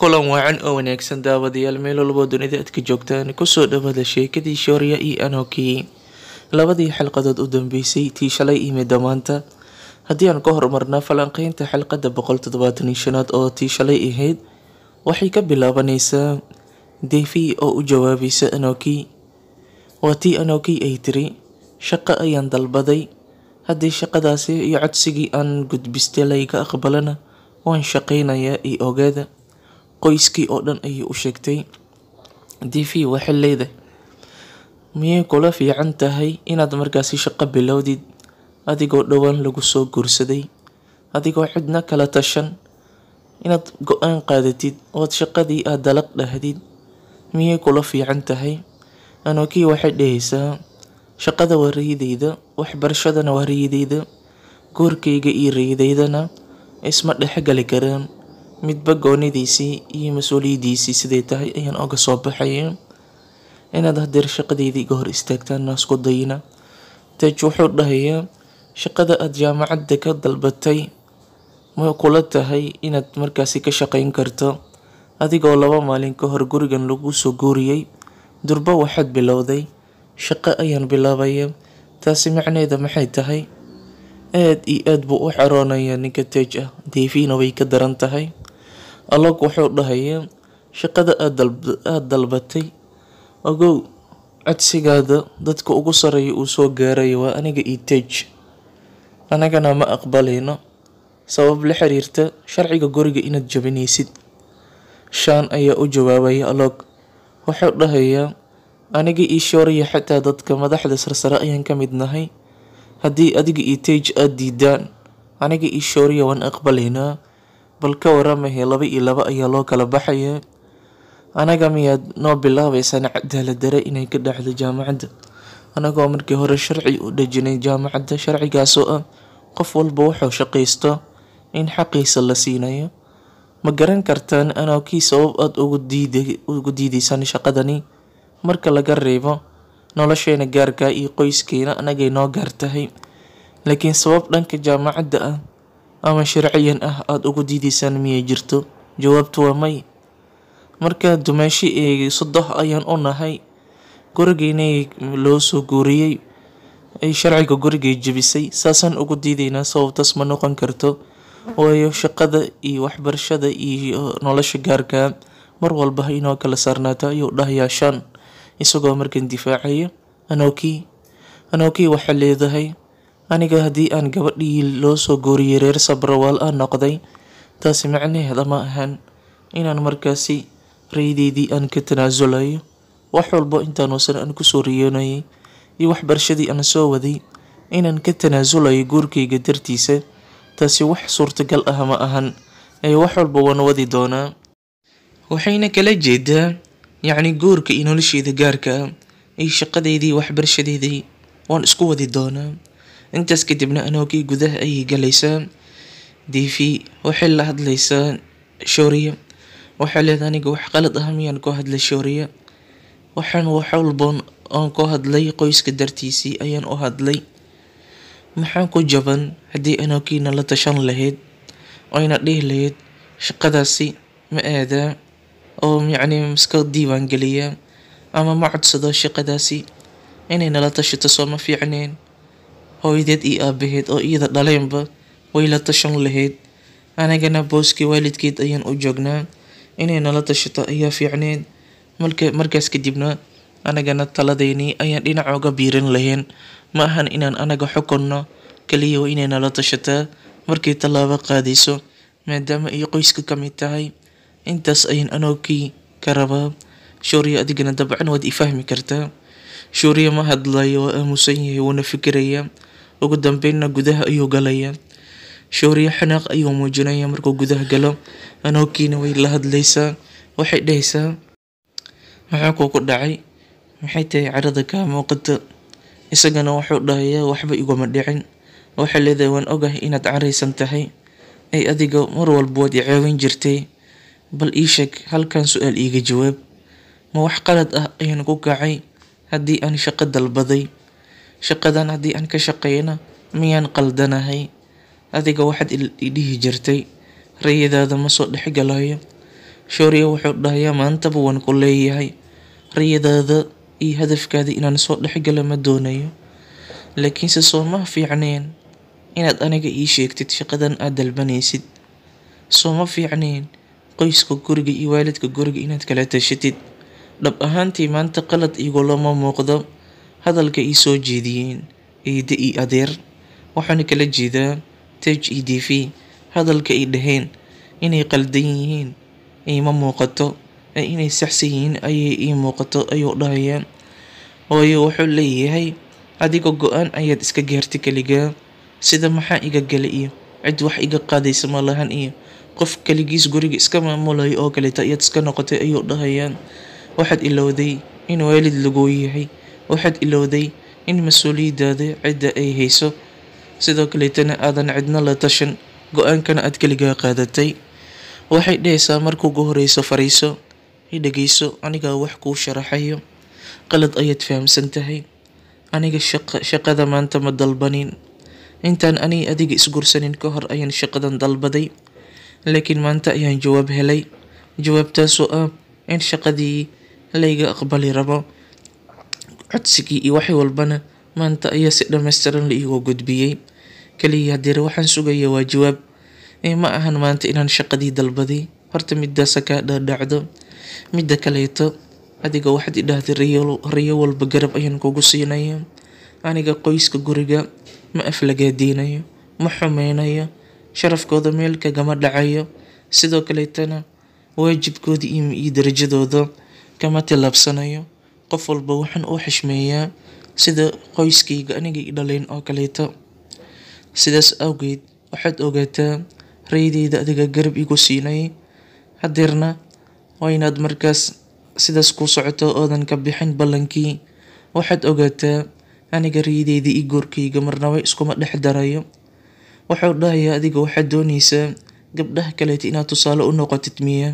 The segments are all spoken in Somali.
kulan waacan oo wanaagsan daawadayaal meel walbo dunida aad ka joogtaan kusoo dhawaada sheekadii shooriya io anoki labadii xalqadood u dambeysay tii shalay imida maanta haddii aan ka hormarna falanqeynta xalqada boqol toddobaataniyo shanaad oo tii shalay ahayd waxay ka bilaabanaysaa deefi oo u jawaabaysa anoki waa tii anoki ay tiri shaqo ayaan dalbaday haddii shaqadaasi iyo codsigii aan gudbistay layga aqbalana waan shaqaynayaa iyo ogaada qoyskii oo dhan ayay u sheegtay d v waxay leedahay miyay kula fiican tahay inaad markaasi shaqo bilowdid adigoo dhowaan lagu soo guursaday adigoo cidna kala tashan inaad go-aan qaadatid ood shaqadii aad dalaq dhahdid miyay kula fiican tahay anookii waxay dhahaysaa shaqada waa rayidayda waxbarashadana waa rayidayda goorkayga iyo rayidaydana isma dhexgali karaan midba goonidiisii iyo mas uuliyadiisii siday tahay ayaan oga soo baxaya inaad hadeer shaqadeydii iga hor istaagtaan naasku dayna tej wuxuu dhahayaa shaqada aada jaamacadda ka dalbatay ma kula tahay inaad markaasi ka shaqayn karto adigoo laba maalin ka hor gurigan lagu soo guuriyey durba waxaad bilowday shaqo ayaan bilaabaya taasi macneeda maxay tahay aad iyo aad buu u caroonayaa ninka tej ah diifiina way ka daran tahay alog wuxuu dhahaya shaqada aad dalbatay ogow codsigaada dadka ugu sareeya uu soo gaaray waa aniga io tej anagana ma aqbalayno sabab la xiriirta sharciga guriga inaad jabinaysid shaan ayaa u jawaabaya alog wuxuu dhahayaa aniga ii xataa dadka madaxda sarsare ayaan ka mid nahay haddii adiga io tej aada diidaan aniga ii waan aqbalaynaa bal ka waramaya laba iyo laba ayaa loo kala baxaya anaga miyaad noo bilaabaysaan cadaaladare inay ka dhacdo jaamacadda anagoo markii hore sharci u dhejinay jaamacadda sharcigaasoo ah qof walba wuxuu shaqaysto in xaqiisa la siinayo ma garan kartaan anoo kii sabab aada ugu diideysaan shaqadani marka laga reebo nolosheena gaarkaa iyo qoyskeena anagay noo gaar tahay laakiin sabab dhanka jaamacadda ah ama sharciyan ah aada ugu diidaysaan miyay jirto jawaabtu waa may marka dumaasho eegay saddex ayaan u nahay gurigeynay loo soo guuriyey ay sharciga gurigay jebisay saasaan ugu diidaynaa sababtaas ma noqon karto waayo shaqada iyo waxbarashada iyo nolosha gaarka ah, mar walba inoo kala saarnaato ayuu dhahyaashaan isagoo markan difaacaya anookii anookii waxay leedahay aniga haddii aan gabadhii loo soo guuriyey reer sabrawaal aan noqday taasi macnaheeda ma ahan inaan markaasi raydeydii aan ka tanaasulayo wax walbo intaanuusan aan kusoo riyoonayay iyo waxbarashadii aan soo waday inaan ka tanaasulayo guurkayga dartiisa taasi wax suurtagal ah ma ahan ee wax walba waan wadi doonaa waxayna kala jeedaa yacni guurka iyo nolosheeda gaarka ah iyo shaqadeydii waxbarashadeedii waan isku wadi doonaa intaas kadibna anoogii gudaha ayay galaysaa dv waxay la hadlaysaa shooriya waxay leedahay aniga wax qalad ah miyaan ku hadlay shooriya waxaan wax walboon oon koo hadlay qoyska dartiisii ayaan u hadlay maxaan ku jaban haddii anoogiina la tashan lahayd oyna dhihi lahayd shaqadaasi ma aadaa oo yacni miska diiwaan geliyaa ama ma codsado shaqadaasi inay nala tashato ma fiicneen hooyadeed iyo aabaheed oo iyada dhaleenba way la tashan lahayd anagana booskii waalidkeed ayaan u joognaa inay nala tashato ayaa fiicneyd markaas kadibna anagana taladeynii ayaan dhinac oga biiran lahayn ma ahan inaan anaga xukunno kaliya waa inay nala tashataa markay tallaabo qaadayso maadaama ay qoyska ka mid tahay intaas ayaan anoogkii ka rabaa shuuriya adigana dabcan waad i fahmi kartaa shuuriya ma hadlayo waa aamusan yahay wuuna fikirayaa ugu dambeynna gudaha ayuu galayaa shooriyo xanaaq ayuu muujinaya markuu gudaha galo anookiina way la hadlaysaa waxay dhahaysaa maxaa kuu ku dhacay maxay tahay carada kaa muuqata isagana wuxuu dhahayaa waxba iguma dhicin waxay leedahay waan ogahay inaad caraysan tahay ay adiga mar walba waad i jirtay bal ii sheeg halkan su-aal iiga jawaab ma wax qalad ah ayaan ku kacay haddii aan shaqo dalbaday shaqadan haddii aan ka shaqeyno miyaan qaldanahay adiga waxaad idhihi jirtay riyadaada ma soo dhexgalayo shooriya wuxuu dhahaya maantaba waan ku leeyahay riyadaada iyo hadafkaada inaan soo dhexgalo ma doonayo laakiinse soo ma fiicneen inaad aniga ii sheegtid shaqadan aad dalbanaysid soo ma fiicneen qoyska guriga iyo waalidka guriga inaad kala tashatid dhab ahaantii maanta qalad igulama muuqdo hadalka ay soo jeediyeen eedde iyo adeer waxaana kala jeedaa tej d v hadalka ay dhaheen inay qaldan yihiin iima muuqato ee inay saxsan yihiin ayay ii muuqato ayuu dhahayaan waayo wuxuu leeyahay adigoo go-aan ayaad iska gaartay keligaa sida maxaa iga gala iyo cid wax iga qaadaysa ma lahan iyo qof keligiis guriga iska maamulayo oo kaleta ayaad iska noqotay ayuu dhahayaan waxaad ilowday in waalid lagu yahay waxaad ilowday in mas-uuliyaddaada cidda ay hayso sidoo kaletana aadan cidna la tashan go-aankana aad keligaa qaadatay waxay dhahaysaa markuugu horeyso fariiso i dhageyso anigaa wax kuu sharaxayo qalad ayaad fahamsan tahay aniga shaqada maanta ma dalbanin intaan ani adiga isgursanin ka hor ayaan shaqadan dalbaday laakiin maanta ayaan jawaab helay jawaabtaasoo ah in shaqadii layga aqbali rabo codsigii iyo wax walbana maanta ayaa si dhammaystiran la iigu gudbiyey kaliya hadeere waxaan sugaya waa jawaab eh, ma ahan maanta inaan shaqadii dalbaday horta midaasa kaa dhaadhaacdo midda kaleeto adiga waxaad idhaahday riyo walba garab ayaan kugu siinaya aniga qoyska guriga ma aflagaadiinayo ma xumeynayo sharafkooda meel kagama dhacayo sidoo kaleetana waajibkooda iyo darajadooda kama tilaabsanayo qof walba waxaan u xishmeeyaa sida qoyskayga aniga i dhaleen oo kaleeto sidaas awgeed waxaad ogaataa rayidayda adiga garab igu siinay hadeerna waa inaad markaas sidaas ku socoto oodan ka bixin ballankii waxaad ogaataa aniga rayidayda i goorkayga marnaba iskuma dhex darayo waxau dhahayaa adiga waxaad doonaysaa gabdhaha kaleeta inaad tusaale u noqotid miya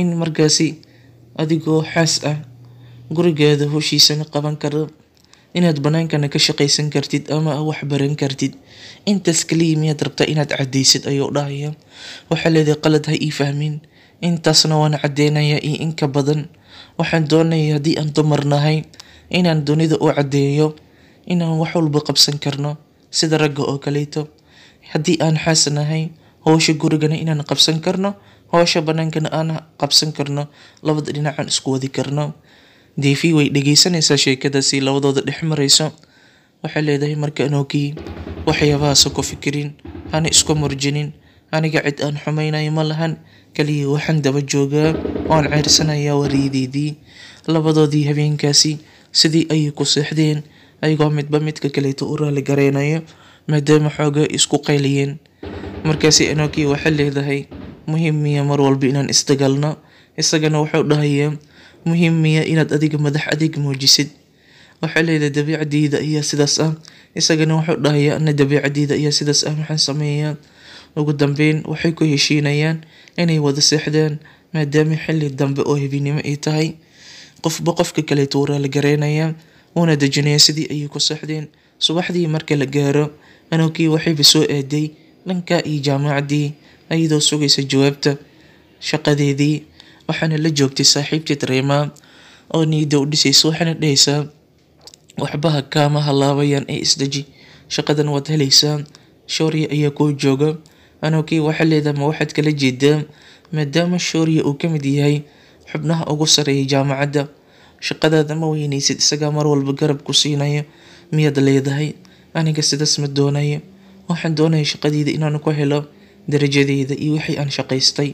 in markaasi adigoo xaas ah gurigaada howshiisana qaban karo inaad banaankana ka shaqaysan kartid ama wax baran kartid intaas kaliya miyaad rabtaa inaad cadaysid ayuu dhahaya waxaa leedahay qalad ha ii fahmin intaasna waan cadeynayaa iyo inka badan waxaan doonayaa haddii aan dumar nahay inaan dunida u caddeeyo inaan wax walba qabsan karno sida ragga oo kaleeto haddii aan xaas nahay howsha gurigana inaan qabsan karno howsha banaankana aan qabsan karno labada dhinacaan isku wadi karno d v way dhegeysanaysaa sheekada si labadooda dhex marayso waxay leedahay marka ogiy waxyaabahaasa ku fikirin hana isku murjinin aniga cid aan xumaynayo ma lahan kaliya waxaan daba joogaa oan ceersanayaa wariyadeydii labadoodii habeenkaasi sidii ayay ku seexdeen ayagoo midba midka kaleeto u raali gareynayo maadaama xoogaa isku qayliyeen markaasi anokiya waxay leedahay muhiim miya mar walba inaan isdagaalno isagana wuxuu dhahayaa muhiimiya inaad adiga madax adeeg muujisid waxaa leedahay dabiicadeyda ayaa sidaas ah isagana wuxuu dhahayaa ana dabiicadeyda ayaa sidaas ah maxaan sameeyaa ugu dambeyn waxay ku heshiinayaan inay wada seexdaan maadaama xilli dambe oo habeenimo ay tahay qofba qofka kale tuura la gareynayaa wuuna dejinayaa sidii ayay ku seexdeen subaxdii marka la gaaro anowkii waxayba soo aaday dhanka iyo jaamacadii iyadoo sugaysa jawaabta shaqadeedii waxaana la joogtay saaxiibtii dareema oo niida u dhisaysa waxaana dhehaysaa waxbaha kaama halaabayaan ee isdeji shaqadan waad helaysaa shooriya ayaa kuu jooga anokii waxaa leedaha ma waxaad kala jeedaa maadaama shooriya uu ka mid yahay xubnaha ugu sareeya jaamacadda shaqadaada ma weynaysid isagaa mar walba garab ku siinaya miyaad leedahay aniga sidaas ma doonaya waxaan doonaya shaqadeyda inaan ku helo darajadeeda iyo wixii aan shaqaystay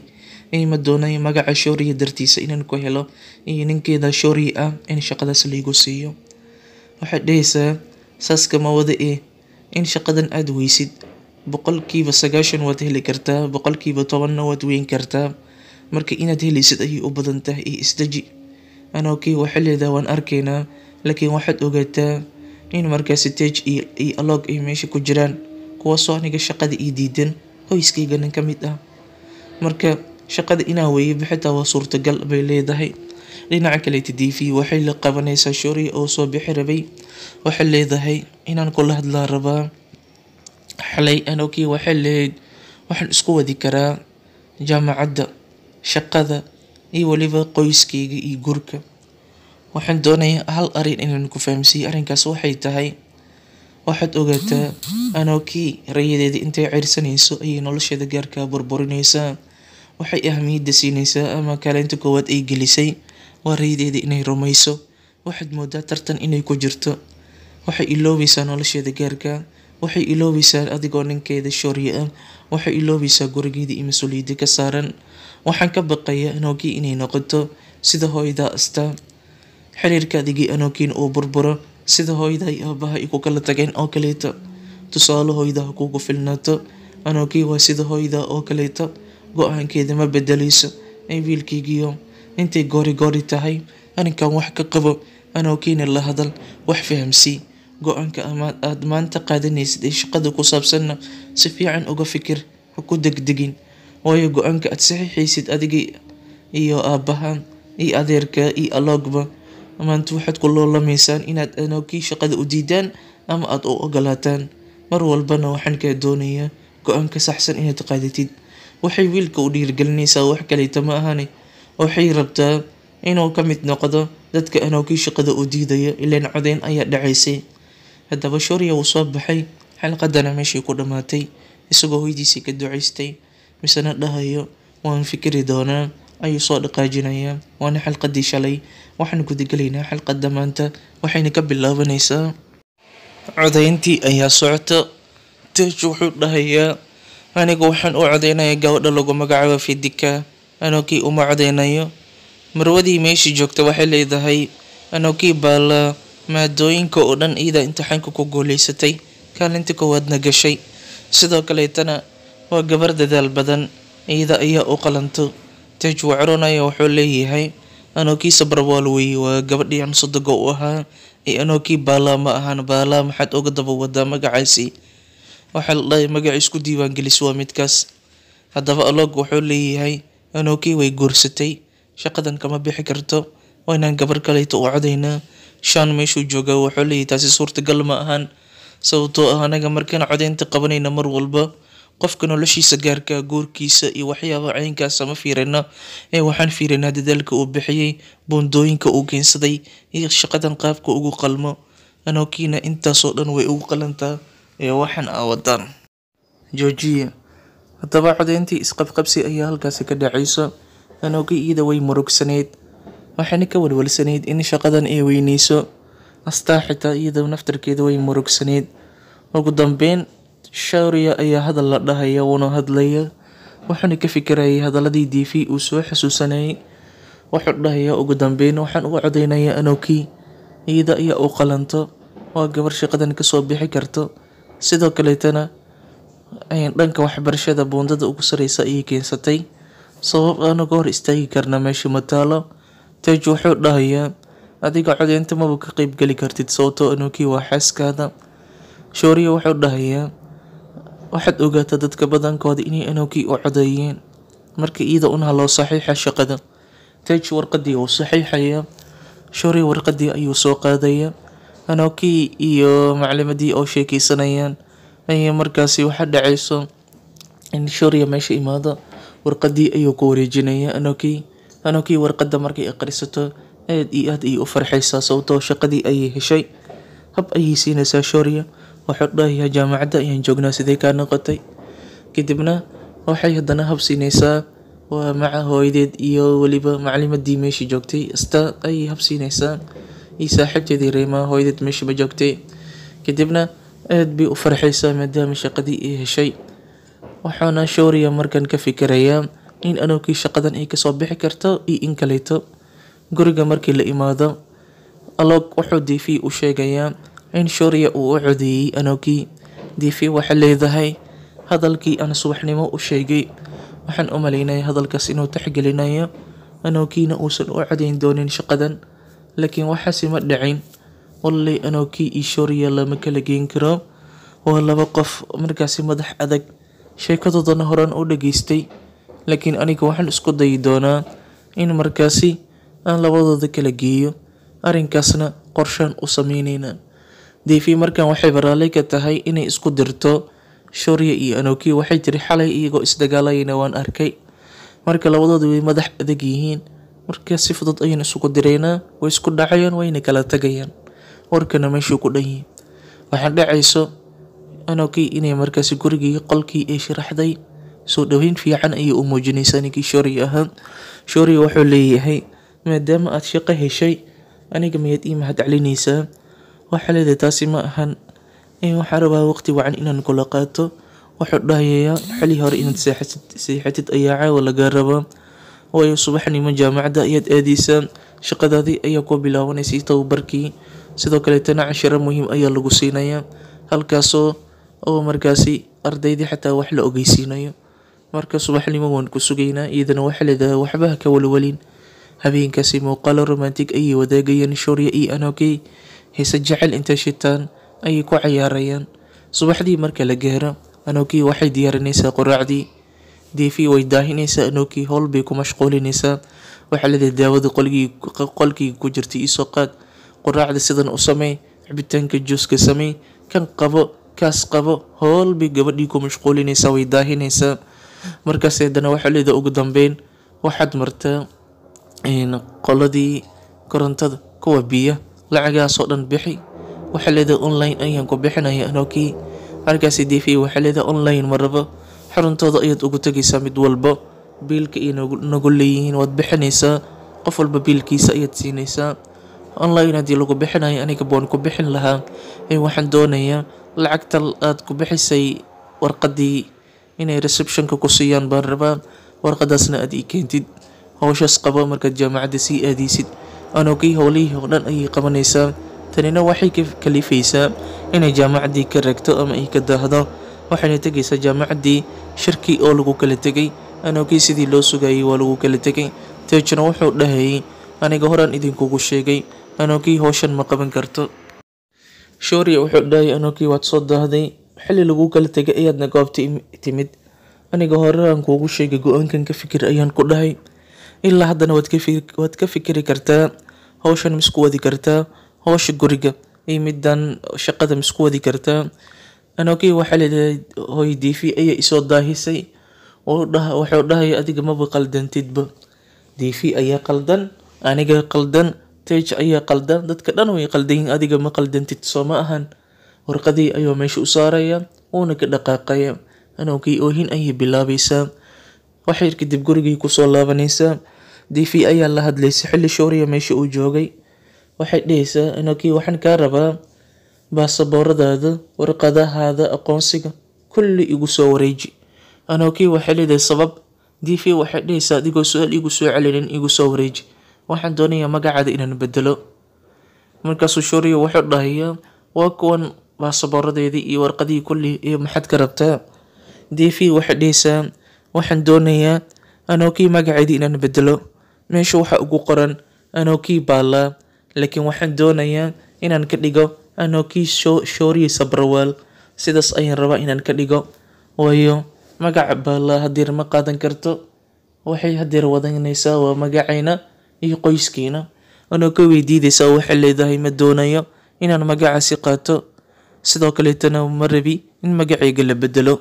ma doonay magaca shooriya dartiisa inaan ku helo iyo ninkeeda shooriya ah in shaqadaas laygu siiyo waxaad dhahaysaa saaska ma wada e eh, in shaqadan aada weysid boqolkiiba sagaashan waad heli kartaa boqolkiiba tobanna waad weyn kartaa marka inaad helaysid ayay u badan tahay iyo isdeji anoo kii waxaleeda waan arkaynaa laakiin waxaad ogaataa in markaasi tej iyo alog ay meesha ku jiraan kuwaasoo aniga shaqada ii diidan qoyskaygana ka mid ah marka shaqada inaa weeyaba xitaa waa suurtagal bay leedahay dhinaca kaleeta d v waxay la qabanaysaa shuriya oo soo bixi rabay waxay leedahay inaan kula hadlaa rabaa xalay anokii waxay lahayd waxaan isku wadi karaa jaamacadda shaqada iyo weliba qoyskayga iyo gurka waxaan doonayaa hal arin inaan ku fahamsiiyo arrinkaas waxay tahay waxaad ogaataa anokii rayadeeda intay cersanayso ayay nolosheeda gaarkaa burburinaysaa waxay ahmiyadda siinaysaa ama kaalinta koowaad ay gelisay waarayadeeda inay rumayso waxaad moodaa tartan inay ku jirto waxay iloobaysaa nolosheeda gaarka waxay iloobaysaa adigoo ninkeeda shoorya ah waxay iloobaysaa gurigeeda iyo mas-uuliyadda ka saaran waxaan ka baqayaa anoogii inay noqoto sida hooydaa asta xiriirka adigii anoogiin uu burburo sida hooydaa iyo aabaha ay ku kala tageen oo kaleeto tusaale hooydaa kuugu filnaato anoogii waa sida hooydaa oo kaleeto go-aankeeda ma bedelayso in wiilkaygiiyo intay goori goori tahay arrinkan wax ka qabo anoo keeni la hadal wax fahamsii go-aanka aad maanta qaadanaysid ee shaqada ku saabsanna si fiican uga fikir ha ku degdegin waayo go-aanka aad saxiixaysid adiga iyo aabbahaan iyo adeerka iyo aloogba maanta waxaad ku loolamaysaan inaad anookii shaqada u diidaan ama aada u ogolaataan mar walbana waxaan kaa doonayaa go-aanka saxsan inaad qaadatid waxay wiilka u dhiirigelinaysaa wax kaleyta ma ahani waxay rabtaa inuu ka mid noqdo dadka anoogii shaqada u diidaya ilaan codeyn ayaa dhacaysay haddaba shoriya wuu soo baxay xalqadana meeshii ku dhammaatay isagoo hoydiisii ka ducaystay misena dhahayo waan fikiri doonaa ayuu soo dhaqaajinayaa waana xalqadii shalay waxaan gudagelaynaa xalqada maanta waxayna ka bilaabanaysaa codeyntii ayaa socota tej wuxuu dhahayaa anigu waxaan u codeynayaa gabadha lagu magacaabo fidika anokii uma codeynayo marwadii meeshii joogta waxay leedahay anokii baala maadooyinka oo dhan iida imtixaanka ku guulaysatay kaalinta koowaadna gashay sidoo kaleetana waa gabar dadaal badan iyada ayaa u qalanto tej wacaronaya wuxuu leeyahay anokii sabrawaal wey waa gabadhii aan sodogo u ahaa ee anokii baala ma ahaan baala maxaad uga daba wadaa magacaasi waxaa la dhahay magac isku diiwaangelis waa midkaas haddaba alog wuxuu leeyahay anookii way guursatay shaqadan kama bixi karto waynaan gabar kaleeto u codaynaa shaan meeshuu jooga wuxuu leeyahay taasi suurtagal ma ahan sababtoo ah anaga markaan codaynta qabanayna mar walba qofka noloshiisa gaarka guurkiisa iyo waxyaaba caynkaasa ma fiirina ee waxaan fiirinaa dadaalka uu bixiyey boondooyinka uu keensaday iyo shaqadan qaabka ugu qalmo anookiina intaasoo dhan way ugu qalantaa iyo waxan aa wadaan joojiya haddaba codayntii isqabqabsi ayaa halkaasi ka dhacayso anooga iida way murugsanayd waxayna ka walwalsanayd in shaqadan ay weynayso astaa xitaa iyada naftarkeeda way murugsanayd ugu dambeyn shariya ayaa hadal la dhahaya wuna hadlaya wuxuuna ka fikirayay hadaladii diifi uu soo xasuusanayay wuxuu dhahaya ugu dambeyn waxaan uga codaynayaa anowkii iyada ayaa u qalanto oo gabar shaqadan kasoo bixi karto sidoo kaleetana dhanka waxbarashada buundada ugu sareysa ayay keensatay sabab aanaga hor istaagi karna meesha ma taalo tej wuxuu dhahayaa adiga codeynta maba ka qeyb geli kartid sababtoo ah anuukii waa xaaskaada shooriya wuxuu dhahayaa waxaad ogaataa dadka badankooda inay anuukii u codeeyeen marka iyada unaha loo saxiixa shaqada tej warqadii wuu saxiixayaa shooriya warqadii ayuu soo qaadayaa anookii iyo macalimadii oo sheekeysanayaan ayaa markaasi waxaa dhacayso in shoriya meesha imaado warqadii ayuu ku wareejinaya anookii anookii warqada markay aqrisato aad iyo aad ayay u farxeysaa sababtoo shaqadii ayay heshay hab ayay siinaysaa shoriya wuxuu dhahayaa jaamacadda ayaan joognaa sidee kaa noqotay kadibna waxay haddana hab siinaysaa waa maca hooyadeed iyo weliba macalimadii meeshii joogtay asta ayay hab siinaysaa iyo saaxiibteedii reyma hooyadeed meeshiiba joogtay kadibna aada bay u farxaysaa maadaama shaqadii ay heshay waxaana shooriya markan ka fikirayaa in anowkii shaqadan ay kasoo bixi karto iyo in kaleeto guriga markii la imaado alog wuxuu diifi u sheegayaa in shooriya uu u codeeyey anowkii diifi waxay leedahay hadalkii aan subaxnimo u sheegay waxaan u malaynaya hadalkaas inuu taxgelinayo anowkiina uusan u codayn doonin shaqadan laakiin waxaasi ma dhicin walley anoo iyo io lama kala geyn karo waa laba qof markaasi madax adag sheekadoodana horaan u dhageystay laakiin aniga waxaan isku dayi doonaa in markaasi aan labadooda kala geeyo arrinkaasna qorshaan u sameyneyna deefi markan waxay baraale tahay inay isku dirto shooriya iyo anooki waxay tiri xalay iyagoo isdagaalayana waan arkay marka labadooda way madax adag yihiin marka si fudud ayaan isugu diraynaa way isku dhacayaan wayna kala tagayaan warkana meeshuu ku dhan yihi dhacayso anogii inay markaasi gurigii qolkii ay sharaxday soo dhaweyn fiican ayay u muujinaysaa ninkii shooriy ahaa shooriy wuxuu leeyahay maadaama aada shaqo heshay aniga mayaad ii mahad celinaysaa waxaa leedahay taasi ma ahan waxaa rabaa waqti wacan inaan kula qaato wuxuu dhahayayaa xili hore inaad seexatid ayaa caawa lagaa rabaa waayo subaxnimo jaamacadda ayaad aadaysaan shaqadaadii ayaa ku bilaawanaysay tababarkii sidoo kaleetana cashiro muhiim ayaa lagu siinayaa halkaasoo oo markaasi ardaydii xataa wax la ogeysiinayo marka subaxnimo waan ku sugaynaa iyadana waxaa leedahay waxbaha ka walwalin habeenkaasi muuqaalo romantic ayay wadaagayaan shorya iyo anogey heese jecel intay shitaan ayay ku cayaarayaan subaxdii marka la gaaro anogey waxay diyaarinaysaa qoraacdii d v way daahinaysaa anookii howl bay ku mashquulinaysaa waxaa leedahay daawada qolkii ku jirtay iisoo qaad quraacda sidan u samey cabitaanka juuska samey kan qabo kaas qabo hoolbay gabadhii ku mashquulinaysaa way daahinaysaa markaas haddana waxaa leedahay ugu dambeyn waxaad martaa qoladii korontada kuwa biya lacagaasoo dhan bixi waxaa leedahay online ayaan ku bixinaya anookii markaas d v waxaa leedahay online ma xaruntooda ayaad ugu tegaysaa mid walba biilka ay nagu leeyihiin waad bixinaysaa qof walba biilkiisa ayaad siinaysaa online haddii lagu bixinayo anigaba waan ku bixin lahaa ee waxaan doonayaa lacagta aad ku bixisay warqadii inay receptionka ku siiyaan baan rabaa warqadaasna aad ii keentid howshaas qabo markaad jaamacadda sii aadaysid anogii howlihii oo dhan ayay qabanaysaa tanina waxay kalifaysaa inay jaamacaddii ka ragto ama ay ka daahdo waxayna tegaysaa jaamacaddii shirkii oo lagu kala tegay anogii sidii loo sugayay waa lagu kala tegay teejna wuxuu dhahayay aniga horaan idinkugu sheegay anogii howshan ma qaban karto shooriya wuxuu dhahay anogii waad soo daahday xilli lagu kala tegay ayaadna goobta timid aniga horaan kuugu sheegay go-aankan ka fikir ayaan ku dhahay ilaa haddana waad ka fikiri kartaa howshan misku wadi kartaa howsha guriga iyo middan shaqada misku wadi kartaa anogay waxaa leedahay eh, hooyadiifi ayaa isoo daahisay wuxuu dhahaya adiga maba qaldantidba diifi ayaa qaldan aniga qaldan tej ayaa qaldan dadka dhan way qaldan adiga ma qaldantid soo ahan warqadii ayuu meesha u saaraya wuuna ka dhaqaaqaya anowgii oohin ayay bilaabaysaa waxay kadib gurigii kusoo laabanaysaa diifi ayaa la hadlaysay xilli shooriya meesha uu joogay waxay dhehaysaa anogii waxaan kaa rabaa baasabooradaada, warqadahaada aqoonsiga, kulli igu soo wareeji. Anoo kii waxay leedahay sabab, dv waxay dhehaysaa adigoo su-aal igu soo celinin igu soo wareeji. Waxaan doonayaa magacaada inaan bedelo. Markaasuu shooriyo wuxuu dhahayaa, waa kuwan baasabooradeedii iyo warqadihii kulli iyo maxaad ka rabtaa? dv waxay dhehaysaa, waxaan doonayaa anoo kii magaceedii inaan bedelo. Meesha waxaa ugu qoran anoo kii baallaa, laakiin waxaan doonayaa inaan ka dhigo anoo kii shooriyey sabrawaal sidaas ayaan rabaa inaan ka dhigo waayo magaca baala hadeer ma qaadan karto waxay hadeer wadanaysaa waa magacayna iyo qoyskiina anoo ka weydiidaysaa waxay leedahay ma doonayo inaan magacaasi qaato sidoo kaleetana ma rabi in magaceyga la bedelo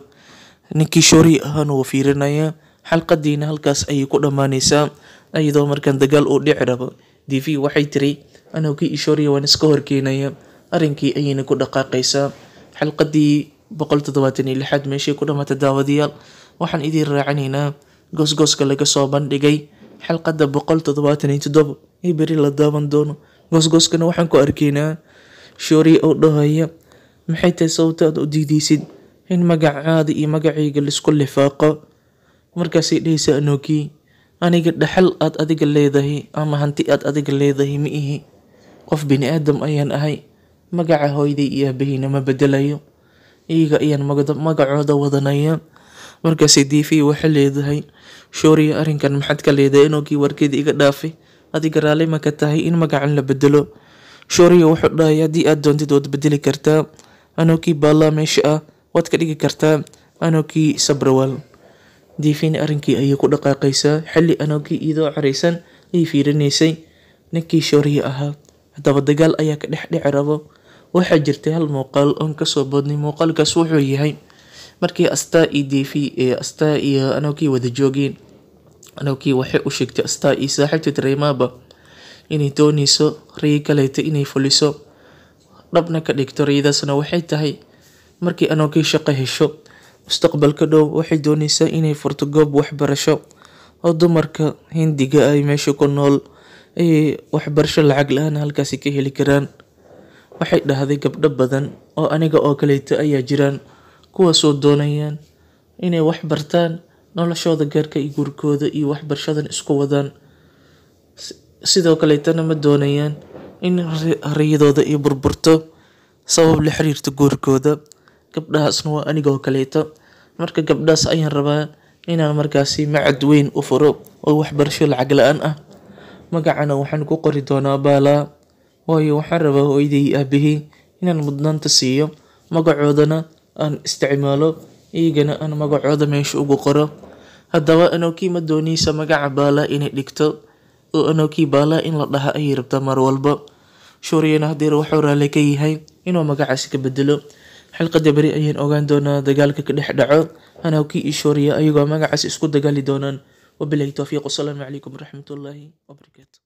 ninkii shoori ahaana waa fiirinaya xalqadiina halkaas ayay ku dhammaanaysaa iyadoo markaan dagaal uu dhici rabo d v waxay tiri anoo kii ishooriya waan iska horkeenaya arrinkii ayayna ku dhaqaaqaysaa xalqadii boqol toddobaatan iyo lixaad meeshay ku dhammaatay daawadayaal waxaan idiin raacinaynaa goosgooska laga soo bandhigay xalqada boqol toddobaatan iyo toddoba ee beri la daawan doono goosgooskana waxaan ku arkaynaa shoori oo dhahaya maxay tahay sababta aad u diidaysid in magacaada iyo magacayga laisku lifaaqo markaasay dhahaysaa anogii aniga dhaxal aad adiga leedahay ama hanti aad adiga leedahay ma ihi qof bini aadam ayaan ahay magaca hooyaday iyo aabaheyna ma bedelayo iyaga ayaan magacooda wadanayaan markaase diifiyi waxay leedahay shooriya arrinkan maxaad ka leedahay inogii wargeeda iga dhaafay adiga raalli ma ka tahay in magacan la bedelo shooriya wuxuu dhahay haddii aad doontid waad bedeli kartaa anogii baallaa meesha ah waad ka dhigi kartaa anogii sabrawaal diifina arrinkii ayay ku dhaqaaqaysaa xilli anogii iyadoo caraysan ayay fiirinaysay ninkii shooriya ahaa haddaba dagaal ayaa ka dhex dhici rabo waxaa jirtay hal muuqaal oon kasoo boodnay muuqaalkaas wuxuu yahay markii astaa io deefi astaa iyo anagkii wada joogeen anagkii waxay u sheegtay astaa iyo saaxiibtii dareemaaba inay dooneyso rey kaleeta inay fuliso dhabna ka dhigto riyadaasna waxay tahay markii anagkii shaqo hesho mustaqbalka dhow waxay dooneysaa inay furto goob waxbarasho oo dumarka hindiga ay meesha ku nool ay waxbarasho lacag la-aan halkaasi ka heli karaan Waxay dhahday gabdho badan oo aniga oo kaleeto ayaa jiraan kuwaasoo doonayaan inay wax bartaan noloshooda gaarka iyo guurkooda iyo waxbarashadan isku wadaan sidoo kaleetana ma doonayaan in riyadooda iyo burburto sabab la xiriirta guurkooda gabdhahaasna waa aniga oo kaleeto marka gabdhahaas ayaan rabaa inaan markaasi macad weyn u furo oo waxbarasho lacag la-aan ah magacana waxaan ku qori doonaa baalaa waayo waxaan rabaa hooyaday aabbahay inaan mudnaanta siiyo magacoodana aan isticmaalo iyagana aan magacooda meesha ugu qoro haddaba anookii ma doonaysa magaca baala inay dhigto oo anookii baala in la dhaha ayay rabtaa mar walba shuuriyana hadeer waxuu raalle ka yahay inuu magacaasi ka bedelo xilqada beri ayaan ogaan doonaa dagaalka ka dhex dhaco anookii iyo shuuriya ayagoo magacaasi isku dagaali doonaan wabilahi towfiiq wasalaamu calaykum waraxmatullaahi wabarakaatu